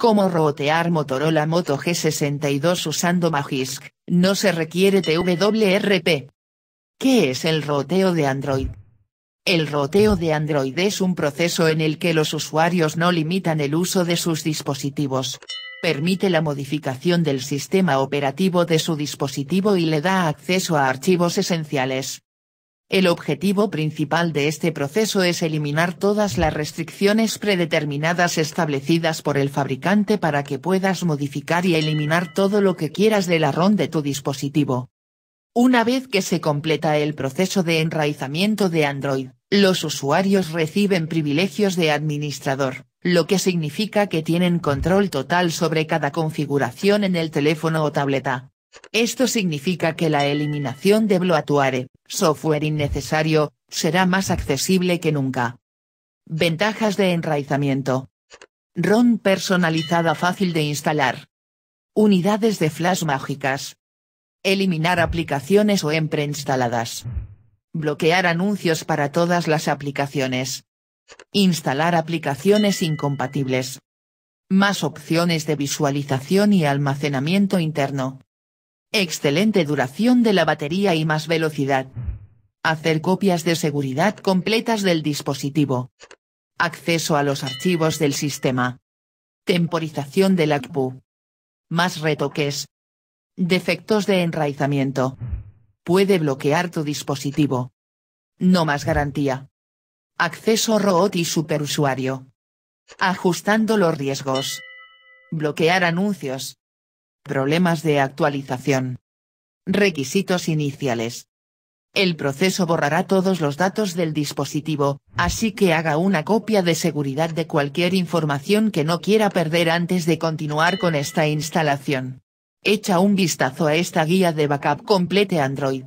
Cómo rotear Motorola Moto G62 usando Magisk, no se requiere TWRP. ¿Qué es el roteo de Android? El roteo de Android es un proceso en el que los usuarios no limitan el uso de sus dispositivos. Permite la modificación del sistema operativo de su dispositivo y le da acceso a archivos esenciales, el objetivo principal de este proceso es eliminar todas las restricciones predeterminadas establecidas por el fabricante para que puedas modificar y eliminar todo lo que quieras del arrón de tu dispositivo. Una vez que se completa el proceso de enraizamiento de Android, los usuarios reciben privilegios de administrador, lo que significa que tienen control total sobre cada configuración en el teléfono o tableta, esto significa que la eliminación de bloatware, software innecesario, será más accesible que nunca. Ventajas de enraizamiento. ROM personalizada fácil de instalar. Unidades de flash mágicas. Eliminar aplicaciones o preinstaladas. Bloquear anuncios para todas las aplicaciones. Instalar aplicaciones incompatibles. Más opciones de visualización y almacenamiento interno excelente duración de la batería y más velocidad. Hacer copias de seguridad completas del dispositivo. Acceso a los archivos del sistema. Temporización del ACPU. Más retoques. Defectos de enraizamiento. Puede bloquear tu dispositivo. No más garantía. Acceso robot y superusuario. Ajustando los riesgos. Bloquear anuncios. Problemas de actualización. Requisitos iniciales. El proceso borrará todos los datos del dispositivo, así que haga una copia de seguridad de cualquier información que no quiera perder antes de continuar con esta instalación. Echa un vistazo a esta guía de backup complete Android.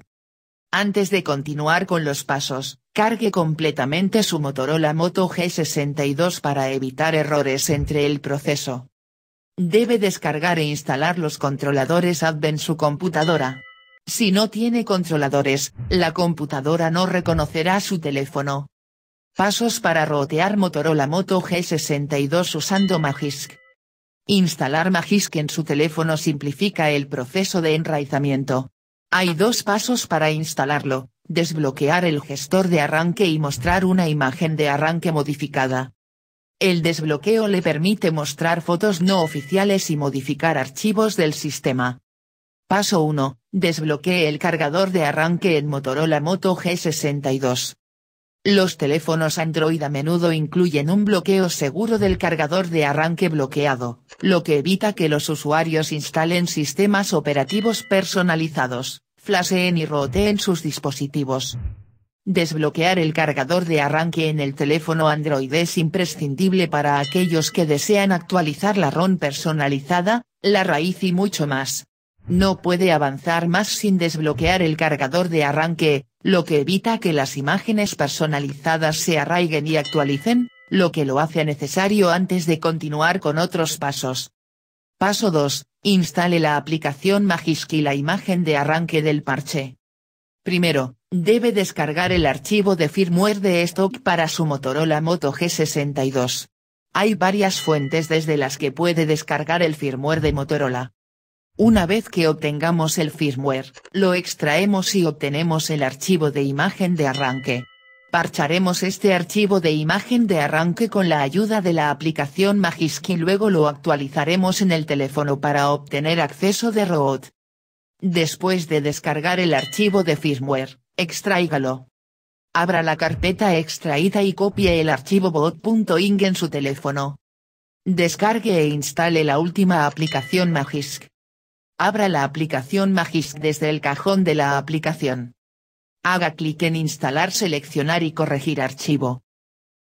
Antes de continuar con los pasos, cargue completamente su Motorola Moto G62 para evitar errores entre el proceso debe descargar e instalar los controladores ADB en su computadora. Si no tiene controladores, la computadora no reconocerá su teléfono. Pasos para rotear Motorola Moto G62 usando Magisk. Instalar Magisk en su teléfono simplifica el proceso de enraizamiento. Hay dos pasos para instalarlo, desbloquear el gestor de arranque y mostrar una imagen de arranque modificada. El desbloqueo le permite mostrar fotos no oficiales y modificar archivos del sistema. Paso 1. Desbloquee el cargador de arranque en Motorola Moto G62. Los teléfonos Android a menudo incluyen un bloqueo seguro del cargador de arranque bloqueado, lo que evita que los usuarios instalen sistemas operativos personalizados, flasheen y roteen sus dispositivos. Desbloquear el cargador de arranque en el teléfono Android es imprescindible para aquellos que desean actualizar la ROM personalizada, la raíz y mucho más. No puede avanzar más sin desbloquear el cargador de arranque, lo que evita que las imágenes personalizadas se arraiguen y actualicen, lo que lo hace necesario antes de continuar con otros pasos. Paso 2. Instale la aplicación Magisk y la imagen de arranque del parche. Primero, debe descargar el archivo de firmware de stock para su Motorola Moto G62. Hay varias fuentes desde las que puede descargar el firmware de Motorola. Una vez que obtengamos el firmware, lo extraemos y obtenemos el archivo de imagen de arranque. Parcharemos este archivo de imagen de arranque con la ayuda de la aplicación Magisk y luego lo actualizaremos en el teléfono para obtener acceso de ROOT. Después de descargar el archivo de firmware, extraígalo. Abra la carpeta extraída y copie el archivo bot.ing en su teléfono. Descargue e instale la última aplicación Magisk. Abra la aplicación Magisk desde el cajón de la aplicación. Haga clic en Instalar, seleccionar y corregir archivo.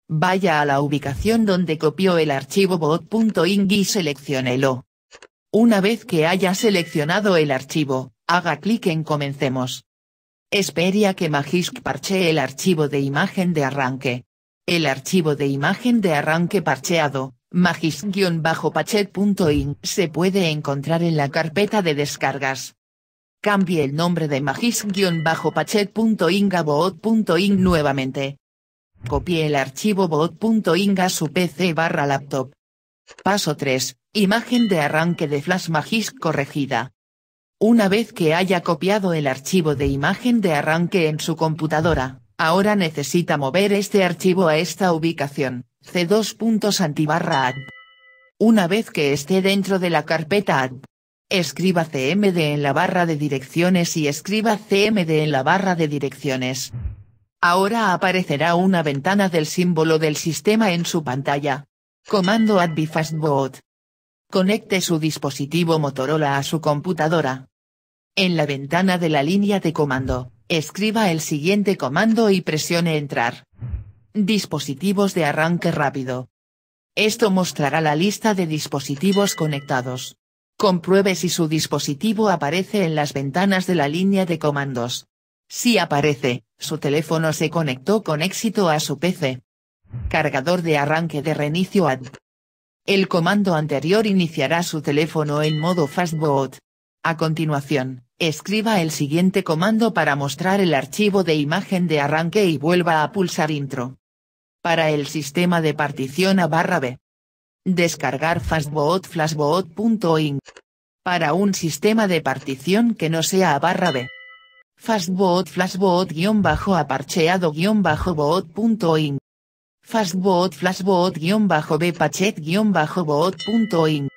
Vaya a la ubicación donde copió el archivo bot.ing y seleccionelo. Una vez que haya seleccionado el archivo, haga clic en Comencemos. Espere a que Magisk parchee el archivo de imagen de arranque. El archivo de imagen de arranque parcheado, magisk pachetin se puede encontrar en la carpeta de descargas. Cambie el nombre de magisk pacheting a boot.ing nuevamente. Copie el archivo boot.ing a su PC barra laptop. Paso 3. Imagen de arranque de Flash Magisk corregida. Una vez que haya copiado el archivo de imagen de arranque en su computadora, ahora necesita mover este archivo a esta ubicación, c2.santibarra Una vez que esté dentro de la carpeta add, escriba cmd en la barra de direcciones y escriba cmd en la barra de direcciones. Ahora aparecerá una ventana del símbolo del sistema en su pantalla. Comando fastboot. Conecte su dispositivo Motorola a su computadora. En la ventana de la línea de comando, escriba el siguiente comando y presione Entrar. Dispositivos de arranque rápido. Esto mostrará la lista de dispositivos conectados. Compruebe si su dispositivo aparece en las ventanas de la línea de comandos. Si aparece, su teléfono se conectó con éxito a su PC. Cargador de arranque de reinicio AD. El comando anterior iniciará su teléfono en modo fastboot, a continuación, escriba el siguiente comando para mostrar el archivo de imagen de arranque y vuelva a pulsar Intro. Para el sistema de partición a barra B. Descargar fastboot FlashBot.inc. Para un sistema de partición que no sea a barra B. Fastboot flashboot aparcheado botinc Fastboot flashboot bpachet botinc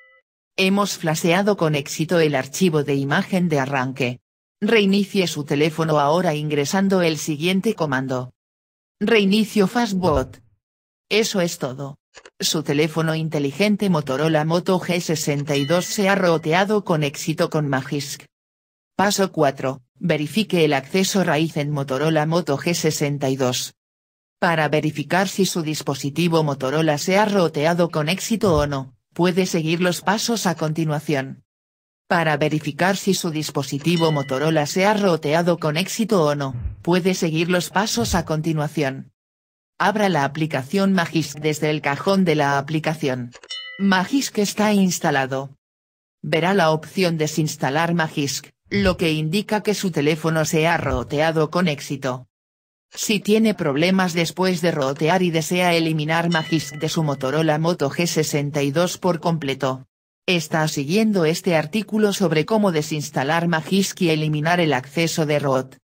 Hemos flaseado con éxito el archivo de imagen de arranque. Reinicie su teléfono ahora ingresando el siguiente comando. Reinicio Fastbot. Eso es todo. Su teléfono inteligente Motorola Moto G62 se ha roteado con éxito con Magisk. Paso 4. Verifique el acceso raíz en Motorola Moto G62. Para verificar si su dispositivo Motorola se ha roteado con éxito o no, puede seguir los pasos a continuación. Para verificar si su dispositivo Motorola se ha roteado con éxito o no, puede seguir los pasos a continuación. Abra la aplicación Magisk desde el cajón de la aplicación. Magisk está instalado. Verá la opción Desinstalar Magisk, lo que indica que su teléfono se ha roteado con éxito. Si tiene problemas después de rotear y desea eliminar Magisk de su Motorola Moto G62 por completo. Está siguiendo este artículo sobre cómo desinstalar Magisk y eliminar el acceso de ROT.